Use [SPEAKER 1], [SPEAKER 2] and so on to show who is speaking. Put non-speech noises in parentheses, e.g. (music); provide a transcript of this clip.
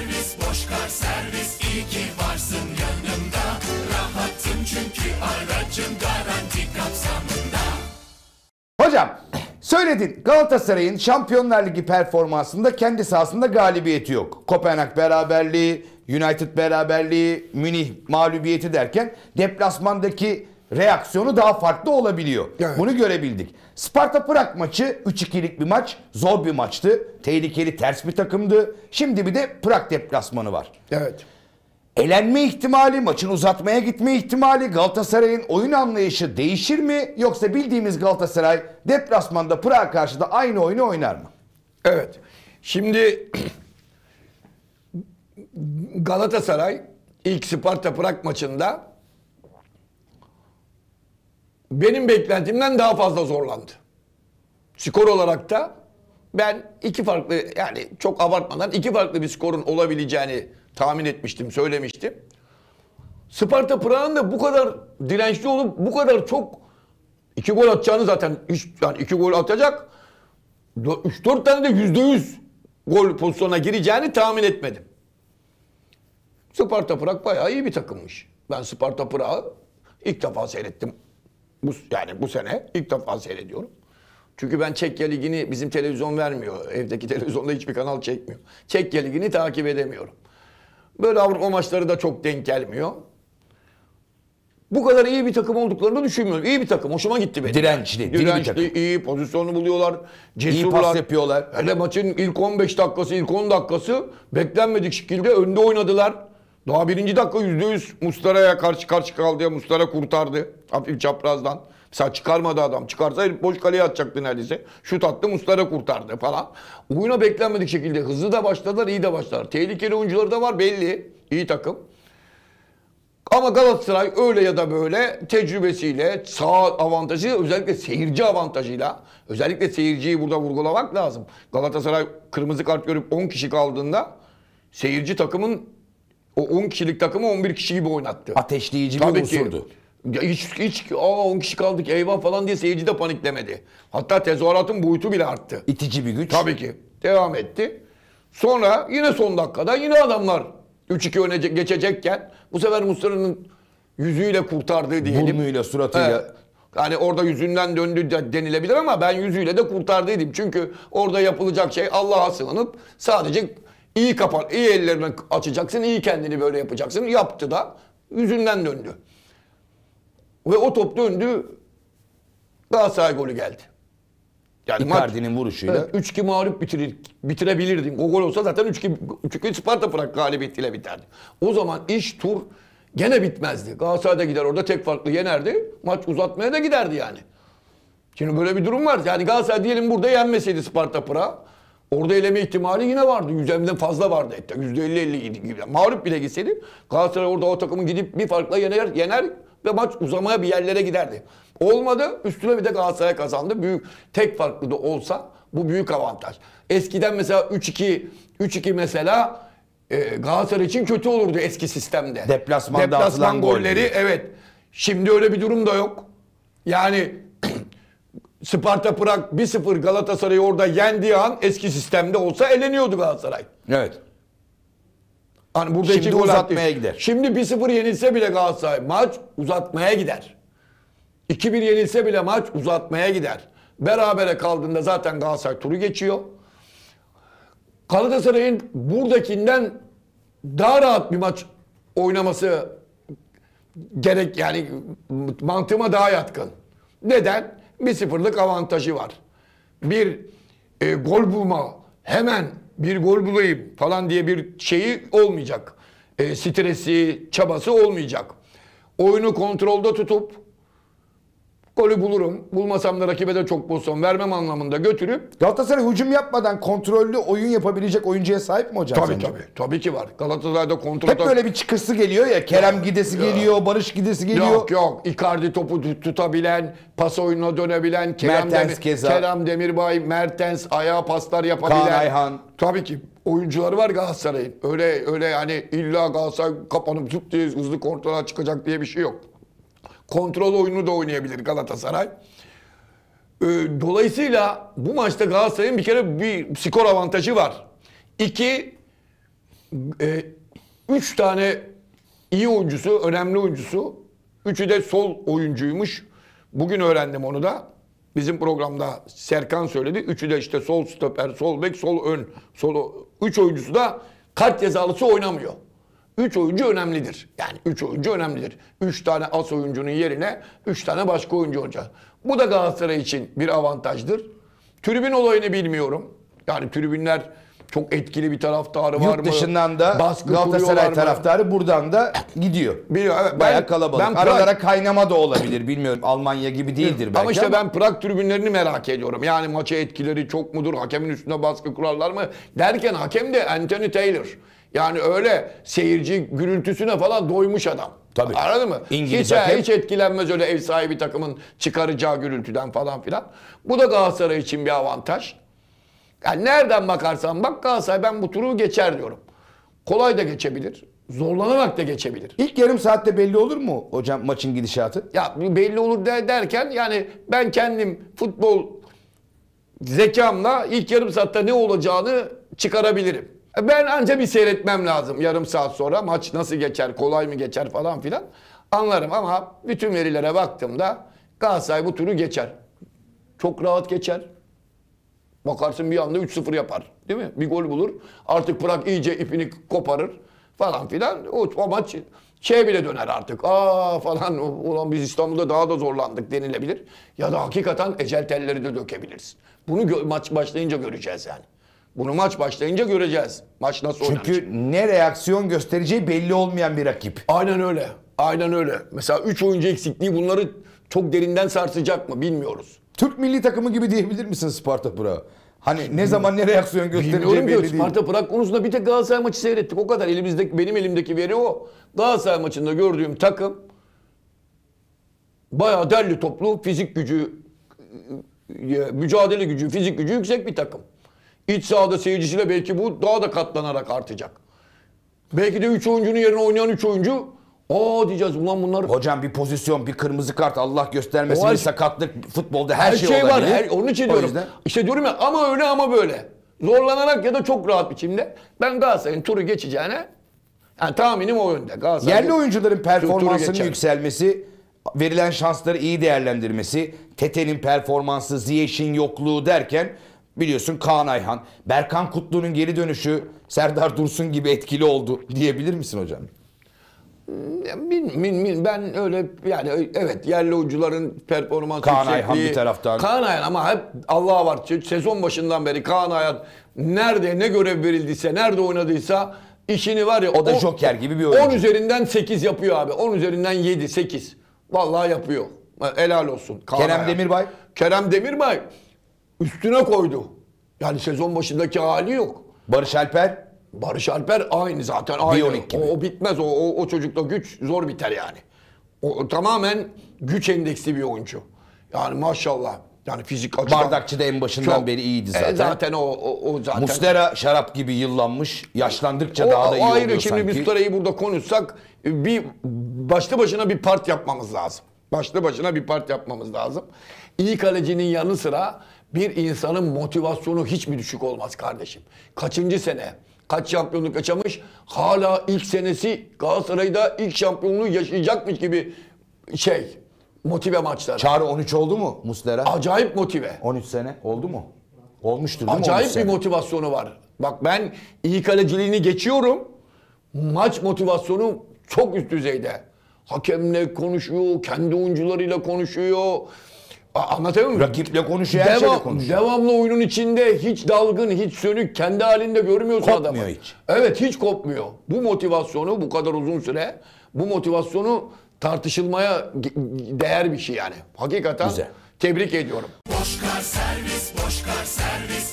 [SPEAKER 1] servis, boş servis. İyi ki varsın yanımda. Rahatım çünkü aracım garanti kapsamında.
[SPEAKER 2] Hocam Söyledin Galatasaray'ın Şampiyonlar Ligi performansında kendi sahasında galibiyeti yok. Kopenhag beraberliği, United beraberliği, Münih mağlubiyeti derken deplasmandaki reaksiyonu daha farklı olabiliyor. Evet. Bunu görebildik. Sparta Prag maçı 3-2'lik bir maç. Zor bir maçtı. Tehlikeli ters bir takımdı. Şimdi bir de Prag deplasmanı var. Evet. Elenme ihtimali, maçın uzatmaya gitme ihtimali, Galatasaray'ın oyun anlayışı değişir mi? Yoksa bildiğimiz Galatasaray
[SPEAKER 1] deplasmanda Prag'a karşı da aynı oyunu oynar mı? Evet. Şimdi (clears throat) Galatasaray ilk Sparta Prag maçında benim beklentimden daha fazla zorlandı. Skor olarak da ben iki farklı yani çok abartmadan iki farklı bir skorun olabileceğini tahmin etmiştim, söylemiştim. Sparta Prag'ın da bu kadar dirençli olup bu kadar çok iki gol atacağını zaten üç, yani iki gol atacak. 3-4 tane de yüzde yüz gol pozisyonuna gireceğini tahmin etmedim. Sparta Prag bayağı iyi bir takımmış. Ben Sparta Prag'ı ilk defa seyrettim bu, yani bu sene ilk defa seyrediyorum. Çünkü ben Çekya Ligi'ni bizim televizyon vermiyor. Evdeki (laughs) televizyonda hiçbir kanal çekmiyor. Çekya Ligi'ni takip edemiyorum. Böyle Avrupa maçları da çok denk gelmiyor. Bu kadar iyi bir takım olduklarını düşünmüyorum. İyi bir takım. Hoşuma gitti benim. Dirençli. Dirençli, bir takım. iyi pozisyonu buluyorlar. Cesurlar. İyi pas yapıyorlar. Hele maçın ilk 15 dakikası, ilk 10 dakikası beklenmedik şekilde önde oynadılar. Daha birinci dakika yüzde yüz Mustara'ya karşı karşı kaldı ya Mustara kurtardı. Hafif çaprazdan. Mesela çıkarmadı adam. Çıkarsa herif boş kaleye atacaktı neredeyse. Şut attı Mustara kurtardı falan. Oyuna beklenmedik şekilde hızlı da başladılar iyi de başladılar. Tehlikeli oyuncuları da var belli. İyi takım. Ama Galatasaray öyle ya da böyle tecrübesiyle, sağ avantajı özellikle seyirci avantajıyla, özellikle seyirciyi burada vurgulamak lazım. Galatasaray kırmızı kart görüp 10 kişi kaldığında seyirci takımın o 10 kişilik takımı 11 kişi gibi oynattı. Ateşleyici bir Tabii unsurdu. Ki, ya hiç, hiç aa 10 kişi kaldık eyvah falan diye seyirci de paniklemedi. Hatta tezahüratın boyutu bile arttı. İtici bir güç. Tabii ki. Devam etti. Sonra yine son dakikada yine adamlar 3-2 öne geçecekken bu sefer Mustafa'nın yüzüyle kurtardığı diyelim. Burnuyla, suratıyla. Evet. Yani orada yüzünden döndü de denilebilir ama ben yüzüyle de kurtardıydım. Çünkü orada yapılacak şey Allah'a sığınıp sadece İyi kapan, iyi ellerini açacaksın, iyi kendini böyle yapacaksın. Yaptı da yüzünden döndü. Ve o top döndü. Daha Galatasaray golü geldi. Yani Icardi'nin vuruşuyla. Evet, 3-2 mağlup bitirir, bitirebilirdin. O gol olsa zaten 3-2 Sparta Prag galibiyetiyle biterdi. O zaman iş tur gene bitmezdi. Galatasaray'da gider orada tek farklı yenerdi. Maç uzatmaya da giderdi yani. Şimdi böyle bir durum var. Yani Galatasaray diyelim burada yenmeseydi Sparta Prag. Orada eleme ihtimali yine vardı. %50'den fazla vardı hatta. yüzde elli elli gibi. Mağlup bile gitseydi Galatasaray orada o takımı gidip bir farkla yener, yener ve maç uzamaya bir yerlere giderdi. Olmadı. Üstüne bir de Galatasaray kazandı. Büyük tek farklı da olsa bu büyük avantaj. Eskiden mesela 3-2 3-2 mesela e, Galatasaray için kötü olurdu eski sistemde. Deplasmanda Deplasman golleri gol evet. Şimdi öyle bir durum da yok. Yani Sparta Prag 1-0 Galatasaray'ı orada yendiği an eski sistemde olsa eleniyordu Galatasaray. Evet. Hani burada Şimdi uzatmaya gider. Şimdi 1-0 yenilse bile Galatasaray maç uzatmaya gider. 2-1 yenilse bile maç uzatmaya gider. Berabere kaldığında zaten Galatasaray turu geçiyor. Galatasaray'ın buradakinden daha rahat bir maç oynaması gerek yani mantığıma daha yatkın. Neden? bir sıfırlık avantajı var. Bir e, gol bulma, hemen bir gol bulayım falan diye bir şeyi olmayacak. E, stresi, çabası olmayacak. Oyunu kontrolde tutup Golü bulurum. Bulmasam da rakibe de çok pozisyon vermem anlamında götürüp. Galatasaray hücum yapmadan kontrollü oyun yapabilecek oyuncuya sahip mi hocam? Tabii sence? tabii. Tabii ki var. Galatasaray'da kontrol... Hep böyle bir çıkırsı geliyor ya. Kerem ya, gidesi ya. geliyor, Barış gidesi geliyor. Yok yok. Icardi topu tutabilen, pas oyununa dönebilen, Kerem, Mertens, Demir, Keza. Kerem Demirbay, Mertens ayağa paslar yapabilen. Kaan Ayhan. Tabii ki oyuncuları var Galatasaray'ın. Öyle öyle hani illa Galatasaray kapanıp zıp diye hızlı kontrola çıkacak diye bir şey yok. Kontrol oyunu da oynayabilir Galatasaray. E, dolayısıyla bu maçta Galatasaray'ın bir kere bir skor avantajı var. İki, e, üç tane iyi oyuncusu, önemli oyuncusu. Üçü de sol oyuncuymuş. Bugün öğrendim onu da. Bizim programda Serkan söyledi. Üçü de işte sol stoper, sol bek, sol ön. Sol, üç oyuncusu da kart cezalısı oynamıyor. 3 oyuncu önemlidir. Yani 3 oyuncu önemlidir. 3 tane as oyuncunun yerine 3 tane başka oyuncu olacak. Bu da Galatasaray için bir avantajdır. Tribün olayını bilmiyorum. Yani tribünler çok etkili bir taraftarı Yurt var mı? Yurt dışından da Baskı Galatasaray
[SPEAKER 2] taraftarı mı? buradan da gidiyor. Biliyor, evet, ben, kalabalık. Ben Prag... Aralara kaynama da olabilir bilmiyorum. Almanya gibi değildir belki ama. işte ama... ben
[SPEAKER 1] Prag tribünlerini merak ediyorum. Yani maça etkileri çok mudur? Hakemin üstünde baskı kurarlar mı? Derken hakem de Anthony Taylor. Yani öyle seyirci gürültüsüne falan doymuş adam. Tabii. Anladın mı? İngiliz hiç, hakem... hiç etkilenmez öyle ev sahibi takımın çıkaracağı gürültüden falan filan. Bu da Galatasaray için bir avantaj. Yani nereden bakarsan bak Galatasaray ben bu turu geçer diyorum. Kolay da geçebilir. Zorlanarak da geçebilir. İlk yarım saatte belli olur mu hocam maçın gidişatı? Ya belli olur derken yani ben kendim futbol zekamla ilk yarım saatte ne olacağını çıkarabilirim. Ben anca bir seyretmem lazım yarım saat sonra maç nasıl geçer, kolay mı geçer falan filan anlarım ama bütün verilere baktığımda Galatasaray bu turu geçer. Çok rahat geçer. Bakarsın bir anda 3-0 yapar. Değil mi? Bir gol bulur. Artık Prag iyice ipini koparır falan filan. O, o maç şey bile döner artık. Aa falan ulan biz İstanbul'da daha da zorlandık denilebilir. Ya da hakikaten ecel telleri de dökebiliriz Bunu maç başlayınca göreceğiz yani. Bunu maç başlayınca göreceğiz. Maç nasıl Çünkü oynanacak. Çünkü ne reaksiyon göstereceği belli olmayan bir rakip. Aynen öyle. Aynen öyle. Mesela 3 oyuncu eksikliği bunları çok derinden sarsacak mı bilmiyoruz. Türk milli takımı gibi diyebilir misin Sparta Pırağı? Hani ne zaman ne reaksiyon göstereceği belli değil. Sparta Prag konusunda bir tek Galatasaray maçı seyrettik. O kadar elimizdeki benim elimdeki veri o. Galatasaray maçında gördüğüm takım bayağı derli toplu fizik gücü e, mücadele gücü, fizik gücü yüksek bir takım. İç sahada seyircisiyle belki bu daha da katlanarak artacak. Belki de 3 oyuncunun yerine oynayan 3 oyuncu Aa diyeceğiz ulan bunlar. Hocam bir pozisyon, bir kırmızı kart Allah göstermesin, bir sakatlık futbolda her, her şey, şey var. onun için o diyorum. Yüzden... İşte diyorum ya ama öyle ama böyle. Zorlanarak ya da çok rahat biçimde. Ben Galatasaray'ın turu geçeceğine yani tahminim o yönde. Yerli oyuncuların performansının
[SPEAKER 2] yükselmesi, verilen şansları iyi değerlendirmesi, Tete'nin performansı, Ziyech'in yokluğu derken Biliyorsun Kaan Ayhan, Berkan Kutlu'nun geri dönüşü Serdar Dursun gibi etkili oldu (laughs) diyebilir misin hocam?
[SPEAKER 1] Min, min, min. Ben öyle yani evet yerli oyuncuların performansı Kaan Ayhan bir taraftan. Kaan Ayhan ama hep Allah'a var. Sezon başından beri Kaan Ayhan nerede ne görev verildiyse, nerede oynadıysa işini var ya. O da o, Joker gibi bir oyuncu. 10 üzerinden 8 yapıyor abi. 10 üzerinden 7, 8. Vallahi yapıyor. Helal olsun. Kaan Kerem Ayhan. Demirbay. Kerem Demirbay üstüne koydu. Yani sezon başındaki hali yok. Barış Alper? Barış Alper aynı zaten aynı. O, o bitmez o, o o çocukta güç zor biter yani. O, o tamamen güç endeksi bir oyuncu. Yani maşallah. Yani fizik açıdan
[SPEAKER 2] Bardakçı da en başından çok, beri iyiydi e, zaten. E, zaten
[SPEAKER 1] o, o, o zaten. Mustera
[SPEAKER 2] şarap gibi yıllanmış.
[SPEAKER 1] Yaşlandıkça
[SPEAKER 2] o, daha da iyi ayrı, oluyor şimdi sanki. Mustera'yı
[SPEAKER 1] burada konuşsak bir başlı başına bir part yapmamız lazım. Başlı başına bir part yapmamız lazım. İyi kalecinin yanı sıra bir insanın motivasyonu hiç mi düşük olmaz kardeşim? Kaçıncı sene? Kaç şampiyonluk yaşamış? Hala ilk senesi Galatasaray'da ilk şampiyonluğu yaşayacakmış gibi şey motive maçlar. Çağrı 13 oldu mu Muslera? Acayip motive. 13 sene oldu mu? Olmuştur değil Acayip mi? Acayip bir motivasyonu var. Bak ben iyi kaleciliğini geçiyorum. Maç motivasyonu çok üst düzeyde. Hakemle konuşuyor, kendi oyuncularıyla konuşuyor. Anlatabiliyor muyum? Rakiple konuşuyor, her Devam, şeyle konuşuyor. Devamlı oyunun içinde hiç dalgın, hiç sönük, kendi halinde görmüyorsun kopmuyor adamı. Kopmuyor hiç. Evet hiç kopmuyor. Bu motivasyonu bu kadar uzun süre, bu motivasyonu tartışılmaya değer bir şey yani. Hakikaten Güzel. tebrik ediyorum.
[SPEAKER 2] Boşkar servis, boşkar servis.